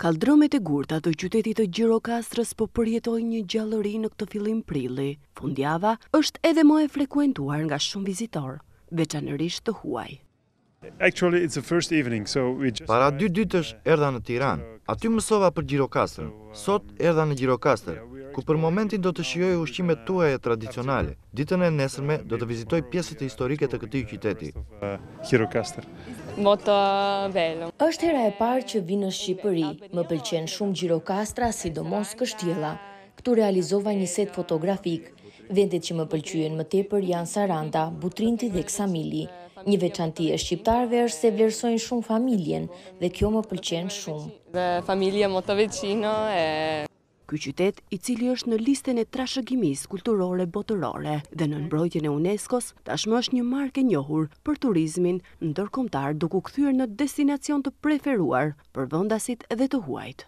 Kaldrëmet e gurta të qytetit të Gjirokastrës po përjetoj një gjallëri në këtë filim prili. Fundjava është edhe më e frekuentuar nga shumë vizitor, veçanërisht të huaj. Para dy dytësh erdha në Tiran, aty mësova për Gjirokastrën, sot erdha në Gjirokastrën, ku për momentin do të shijoj ushqimet tuaja tradicionale. Ditën e nesërme do të vizitoj pjesët historike të këtij qyteti. Êshtë bello. Është hera e parë që vinë në Shqipëri. Më pëlqen shumë Gjirokastra, sidomos Kështjela. Ktu realizova një set fotografik. Vendet që më pëlqyen më tepër janë Saranda, Butrinti dhe Ksamili. Një veçanti e shqiptarve është se vlerësojnë shumë familjen dhe kjo më pëlqen shumë. Dhe familje më të veçino e... Ky qytet i cili është në listën e trashëgimisë kulturore botërore dhe në mbrojtjen e UNESCO-s tashmë është një markë e njohur për turizmin ndërkombëtar duke u kthyer në destinacion të preferuar për vendasit dhe të huajt.